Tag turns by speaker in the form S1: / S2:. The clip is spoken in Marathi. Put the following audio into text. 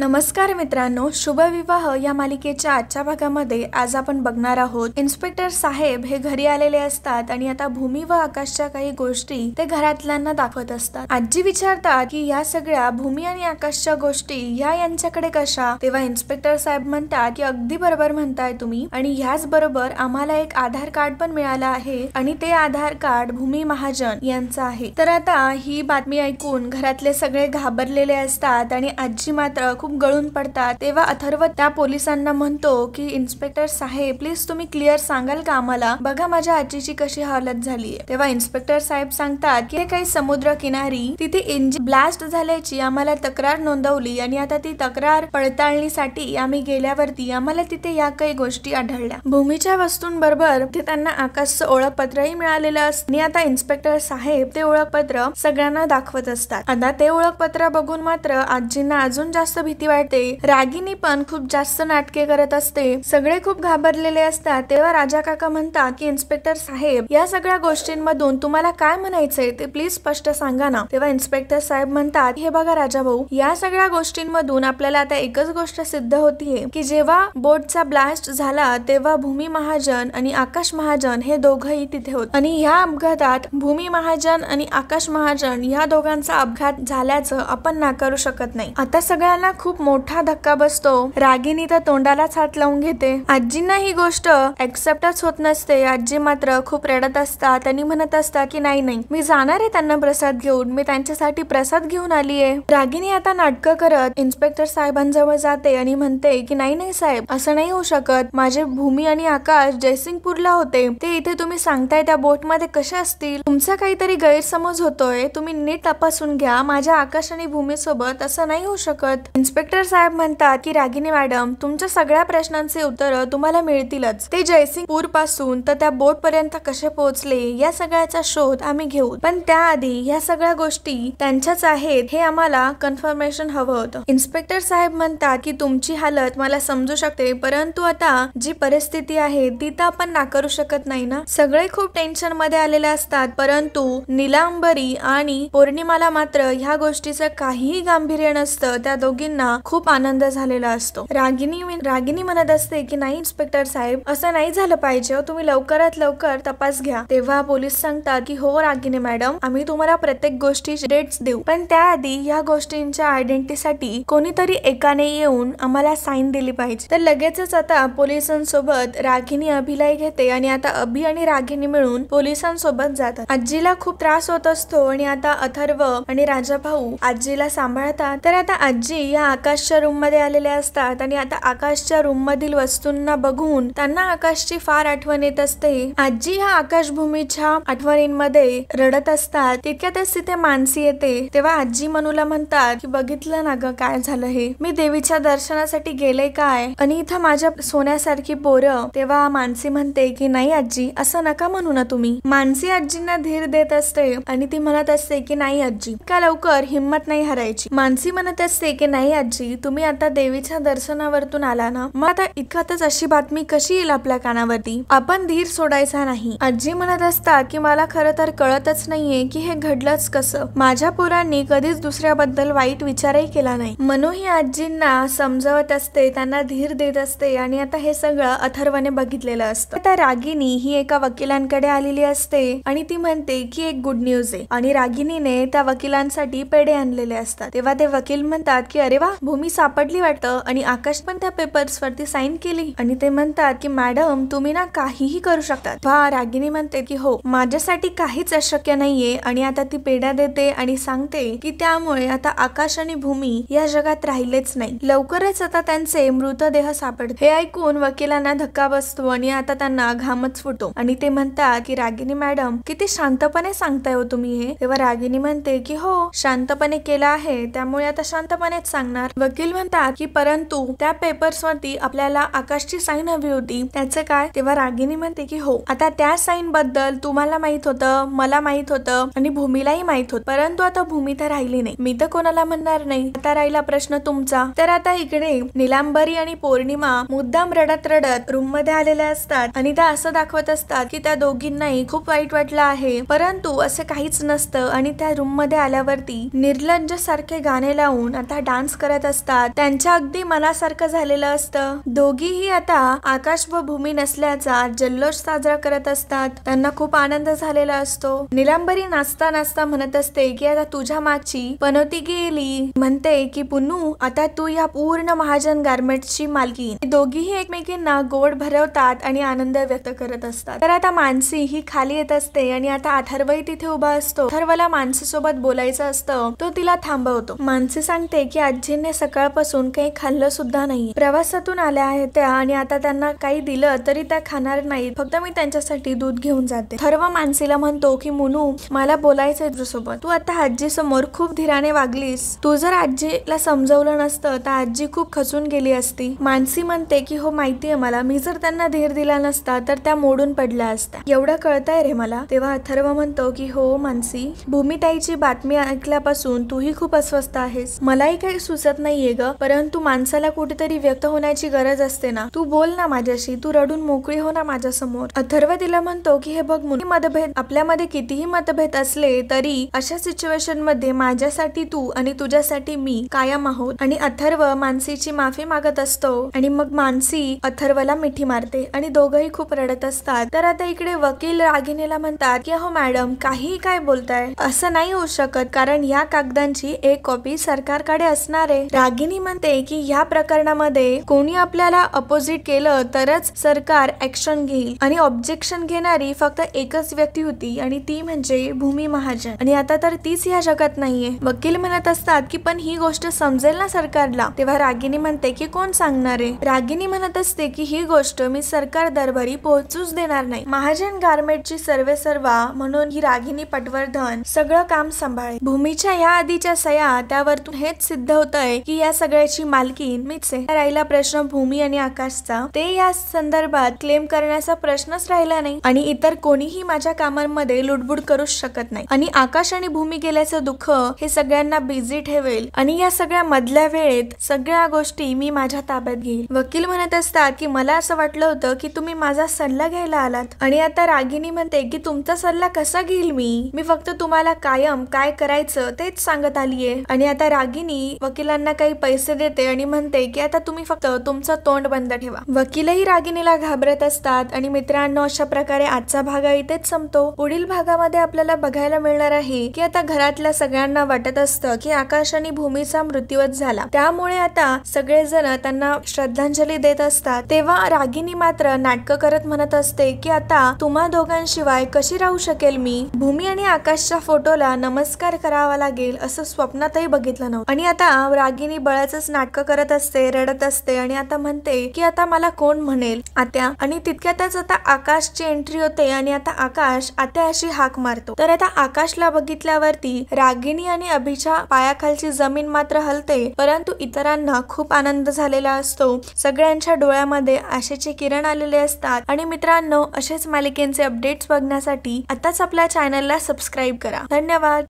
S1: नमस्कार मित्रांनो शुभविवाह या मालिकेच्या आजच्या भागामध्ये आज आपण बघणार आहोत इन्स्पेक्टर साहेब हे घरी आलेले असतात आणि आता भूमी व आकाशच्या काही गोष्टी ते घरातल्यांना दाखवत असतात आजी विचारतात की या सगळ्या भूमी आणि आकाशच्या गोष्टी या यांच्याकडे कशा तेव्हा इन्स्पेक्टर साहेब म्हणतात की अगदी बरोबर म्हणताय तुम्ही आणि ह्याच बरोबर आम्हाला एक आधार कार्ड पण मिळाला आहे आणि ते आधार कार्ड भूमी महाजन यांचं आहे तर आता ही बातमी ऐकून घरातले सगळे घाबरलेले असतात आणि आजी मात्र खूप गळून पडतात तेव्हा अथर्व त्या पोलिसांना म्हणतो की इन्स्पेक्टर साहेब प्लीज तुम्ही क्लिअर सांगाल का आम्हाला बघा माझ्या आजीची कशी हालत झाली तेव्हा इन्स्पेक्टर साहेब सांगतात की हे काही समुद्र किनारी तिथे इंजिन ब्लास्ट झाल्याची आम्हाला तक्रार नोंदवली आणि आता ती तक्रार पडताळणीसाठी आम्ही गेल्यावरती आम्हाला तिथे या काही गोष्टी आढळल्या भूमीच्या वस्तूंबरोबर ते त्यांना आकाशचं ओळखपत्रही मिळालेलं असतं आणि आता इन्स्पेक्टर साहेब ते ओळखपत्र सगळ्यांना दाखवत असतात आता ते ओळखपत्र बघून मात्र आजींना अजून जास्त भीती वाटते रागिनी पण खूप जास्त नाटके करत असते सगळे खूप घाबरलेले असतात तेव्हा राजा काका म्हणतात की इन्स्पेक्टर साहेब या सगळ्या गोष्टींमधून तुम्हाला काय म्हणायचंय ते प्लीज स्पष्ट सांगा ना तेव्हा इन्स्पेक्टर साहेब म्हणतात हे बघा राजा भाऊ या सगळ्या गोष्टींमधून आपल्याला आता एकच गोष्ट सिद्ध होतीये की जेव्हा बोटचा ब्लास्ट झाला तेव्हा भूमी महाजन आणि आकाश महाजन हे दोघही तिथे होते आणि या अपघातात भूमी महाजन आणि आकाश महाजन या दोघांचा अपघात झाल्याचं आपण नाकारू शकत नाही आता सगळ्यांना खूप मोठा धक्का बसतो रागिनी तर तोंडालाच हात लावून घेते आजींना ही गोष्ट ऍक्सेप्टच होत नसते आजी मात्र खूप रडत असतात आणि म्हणत असतात की नाही नाही मी जाणार आहे त्यांना प्रसाद घेऊन मी त्यांच्यासाठी प्रसाद घेऊन आली आहे रागिनी आता नाटक करत इन्स्पेक्टर साहेबांजवळ जाते आणि म्हणते की नाही नाही साहेब असं नाही होऊ शकत माझे भूमी आणि आकाश जयसिंगपूरला होते ते इथे तुम्ही सांगताय त्या बोटमध्ये कसे असतील तुमचा काहीतरी गैरसमज होतोय तुम्ही नीट तपासून घ्या माझ्या आकाश आणि भूमीसोबत असं नाही होऊ शकत इन्स्पेक्टर साहेब म्हणतात की रागिनी मॅडम तुमच्या सगळ्या प्रश्नांचे उत्तर तुम्हाला मिळतीलच ते जयसिंगपूर पासून तर त्या बोट पर्यंत कसे पोहोचले या सगळ्याचा शोध आम्ही घेऊ पण त्याआधी या सगळ्या गोष्टी त्यांच्याच आहेत हे आम्हाला कन्फर्मेशन हवं होतं इन्स्पेक्टर साहेब म्हणतात की तुमची हालत मला समजू शकते परंतु आता जी परिस्थिती आहे ती तर आपण नाकारू शकत नाही ना सगळे खूप टेन्शन मध्ये आलेले असतात परंतु निलांबरी आणि पौर्णिमाला मात्र ह्या गोष्टीचं काहीही गांभीर्य नसतं त्या दोघींना त्यांना खूप आनंद झालेला असतो रागिनी रागिनी म्हणत असते की नाही इन्स्पेक्टर साहेब असं नाही झालं पाहिजे हो. तुम्ही लवकरात लवकर तपास घ्या तेव्हा पोलीस सांगतात की हो रागिनी मॅडम आम्ही तुम्हाला प्रत्येक गोष्टीची डेट्स देऊ पण त्याआधी या गोष्टींच्या आयडेंटिटीसाठी कोणीतरी एकाने येऊन आम्हाला साईन दिली पाहिजे तर लगेचच आता पोलिसांसोबत रागिनी अभिलाय घेते आणि आता अभि आणि रागिनी मिळून पोलिसांसोबत जातात आजीला खूप त्रास होत असतो आणि आता अथर्व आणि राजा भाऊ आजीला सांभाळतात तर आता आजी या आकाशच्या मध्ये आलेले असतात आणि आता आकाशच्या रूम मधील वस्तूंना बघून त्यांना आकाशची फार आठवण येत असते आजी ह्या आकाशभूमीच्या आठवणींमध्ये रडत असतात तितक्यातच तिथे मानसी येते तेव्हा आजी मनूला म्हणतात की बघितलं ना ग काय झालं हे मी देवीच्या दर्शनासाठी गेले काय आणि इथं माझ्या सोन्यासारखी पोरं तेव्हा मानसी म्हणते की नाही आजी असं नका म्हणू ना तुम्ही मानसी आजींना धीर देत असते आणि ती म्हणत असते की नाही आजी का लवकर हिंमत नाही हरायची मानसी म्हणत असते की नाही आजी तुम्ही आता देवीच्या दर्शनावरतून आला ना मग आता इतकातच अशी बातमी कशी येईल आपल्या कानावरती आपण धीर सोडायचा नाही आजी म्हणत असता की मला खर तर कळतच नाहीये की हे घडलंच कसं माझ्या पोरांनी कधीच दुसऱ्याबद्दल वाईट विचारही केला नाही मनोही ही आजींना समजवत असते त्यांना धीर देत असते आणि आता हे सगळं अथर्वने बघितलेलं असतं आता रागिनी ही एका वकिलांकडे आलेली असते आणि ती म्हणते की एक गुड न्यूज आहे आणि रागिनीने त्या वकिलांसाठी पेढे आणलेले असतात तेव्हा ते वकील म्हणतात की अरे भूमी सापडली वाटतं आणि आकाश पण त्या पेपर्स वरती साईन केली आणि ते म्हणतात की मॅडम तुम्ही ना काहीही करू शकतात वा रागिनी म्हणते की हो माझ्यासाठी काहीच अशक्य नाहीये आणि आता ती पेढा देते आणि सांगते की त्यामुळे आता आकाश आणि भूमी या जगात राहिलेच नाही लवकरच आता त्यांचे मृतदेह सापडते हे ऐकून वकिलांना धक्का बसतो आणि आता त्यांना घामच फुटतो आणि ते म्हणतात की रागिनी मॅडम किती शांतपणे सांगताय हो तुम्ही हे तेव्हा रागिनी म्हणते की हो शांतपणे केलं आहे त्यामुळे आता शांतपणेच सांग लागणार वकील म्हणतात की परंतु त्या पेपर्स वरती आपल्याला आकाशची साईन हवी होती त्याचं काय तेव्हा रागिनी म्हणते की हो आता त्या साईन बद्दल तुम्हाला माहित होतं मला माहित होतं आणि भूमीलाही माहित होत परंतु आता भूमी तर राहिली नाही मी तर कोणाला म्हणणार नाही आता राहिला प्रश्न तुमचा तर आता इकडे निलांबरी आणि पौर्णिमा मुद्दाम रडत रडत रूम मध्ये आलेल्या असतात आणि त्या असं दाखवत असतात की त्या दोघींनाही खूप वाईट वाटलं आहे परंतु असं काहीच नसतं आणि त्या रूम मध्ये आल्यावरती निर्लंज सारखे गाणे लावून आता डान्स करत असतात त्यांच्या अगदी मनासारखं झालेलं असतं दोघीही आता आकाश व भूमी नसल्याचा जल्लोष साजरा करत असतात त्यांना खूप आनंद झालेला असतो निलांबरी नाचता नाचता म्हणत असते की आता तुझ्या मागची पनोती गेली म्हणते की पुनू आता तू या पूर्ण महाजन गार्मेंटची मालकी दोघीही एकमेकींना गोड भरवतात आणि आनंद व्यक्त करत असतात तर आता मानसी ही खाली येत असते आणि आता अथर्वही तिथे उभा असतो अथर्वला मानसी सोबत बोलायचं असतं तो तिला थांबवतो मानसी सांगते की आजी सकाळपासून काही खाल्लं सुद्धा नाही प्रवासातून आल्या आहेत त्या आणि आता त्यांना काही दिलं तरी त्या खाणार नाही फक्त मी त्यांच्यासाठी दूध घेऊन जाते थर्व मानसीला म्हणतो की मुनू मला बोलायचंय तुझ्यासोबत तू आता आजी समोर खूप धीराने वागलीस तू जर आजीला समजवलं नसतं तर आजी खूप खचून गेली असती मानसी म्हणते की हो माहितीये मला मी जर त्यांना धीर दिला नसता तर त्या मोडून पडल्या असत्या एवढं कळतंय रे मला तेव्हा अथर्व म्हणतो की हो मानसी भूमिताईची बातमी ऐकल्यापासून तूही खूप अस्वस्थ आहेस मलाही काही सुच दिसत नाहीये ग परंतु माणसाला कुठेतरी व्यक्त होण्याची गरज असते ना तू बोल ना माझ्याशी तू रडून मोकळी हो ना माझ्या समोर अथर्व तिला म्हणतो की हे बघ मुली मतभेद आपल्यामध्ये कितीही मतभेद असले तरी अशा सिच्युएशन मध्ये माझ्यासाठी तू आणि तुझ्यासाठी मी कायम आहोत आणि अथर्व मानसीची माफी मागत असतो आणि मग मानसी अथर्वला मिठी मारते आणि दोघही खूप रडत असतात तर आता इकडे वकील रागिनीला म्हणतात की हो मॅडम काही काय बोलताय असं नाही होऊ शकत कारण या कागदांची एक कॉपी सरकारकडे असणार प्रकारे रागिनी म्हणते की या प्रकरणामध्ये कोणी आपल्याला अपोजिट केलं तरच सरकार ऍक्शन घेईल आणि ऑब्जेक्शन घेणारी फक्त एकच व्यक्ती होती आणि ती म्हणजे भूमी महाजन आणि आता तर तीच ह्या जगात नाहीये वकील म्हणत असतात की पण ही गोष्ट समजेल ना सरकारला तेव्हा रागिनी म्हणते की कोण सांगणार आहे रागिनी म्हणत असते की ही गोष्ट मी सरकार दरबारी पोहोचूच देणार नाही महाजन ची सर्वे सर्वा म्हणून ही रागिनी पटवर्धन सगळं काम सांभाळे भूमीच्या या आधीच्या सया त्यावरतून हेच सिद्ध होत की या सगळ्याची मालकी मीच आहे राहिला प्रश्न भूमी आणि आकाशचा ते या संदर्भात क्लेम करण्याचा प्रश्नच राहिला नाही आणि इतर कोणीही माझ्या कामांमध्ये लुडबुड करू शकत नाही आणि आकाश आणि भूमी गेल्याचं दुःख हे सगळ्यांना बिझी ठेवेल आणि या सगळ्या मधल्या वेळेत सगळ्या गोष्टी मी माझ्या ताब्यात घेईल वकील म्हणत असतात की मला असं वाटलं होतं की तुम्ही माझा सल्ला घ्यायला आलात आणि आता रागिनी म्हणते की तुमचा सल्ला कसा घेईल मी मी फक्त तुम्हाला कायम काय करायचं तेच सांगत आलीये आणि आता रागिनी वकिला वकिलांना काही पैसे देते आणि म्हणते की आता तुम्ही फक्त तुमचं तोंड बंद ठेवा वकीलही रागिणीला घाबरत असतात आणि मित्रांनो अशा प्रकारे आजचा भाग इथेच संपतो पुढील भागामध्ये आपल्याला बघायला मिळणार आहे की आता घरातल्या सगळ्यांना वाटत असतं की आकाश आणि भूमीचा मृत्यूच झाला त्यामुळे आता सगळेजण त्यांना श्रद्धांजली देत असतात तेव्हा रागिनी मात्र नाटक करत म्हणत असते की आता तुम्हा दोघांशिवाय कशी राहू शकेल मी भूमी आणि आकाशच्या फोटोला नमस्कार करावा लागेल असं स्वप्नातही बघितलं नव्हतं आणि आता रागिनी बळाचंच नाटक करत असते रडत असते आणि आता म्हणते की आता मला कोण म्हणेल आत्या आणि तितक्यातच आता आकाशची एंट्री होते आणि आता आकाश आत्या अशी हाक मारतो तर आता आकाशला बघितल्यावरती रागिनी आणि अभिच्या पायाखालची जमीन मात्र हलते परंतु इतरांना खूप आनंद झालेला असतो सगळ्यांच्या डोळ्यामध्ये आशेचे किरण आलेले असतात आणि मित्रांनो असेच मालिकेंचे अपडेट्स बघण्यासाठी आताच आपल्या चॅनलला सबस्क्राईब करा धन्यवाद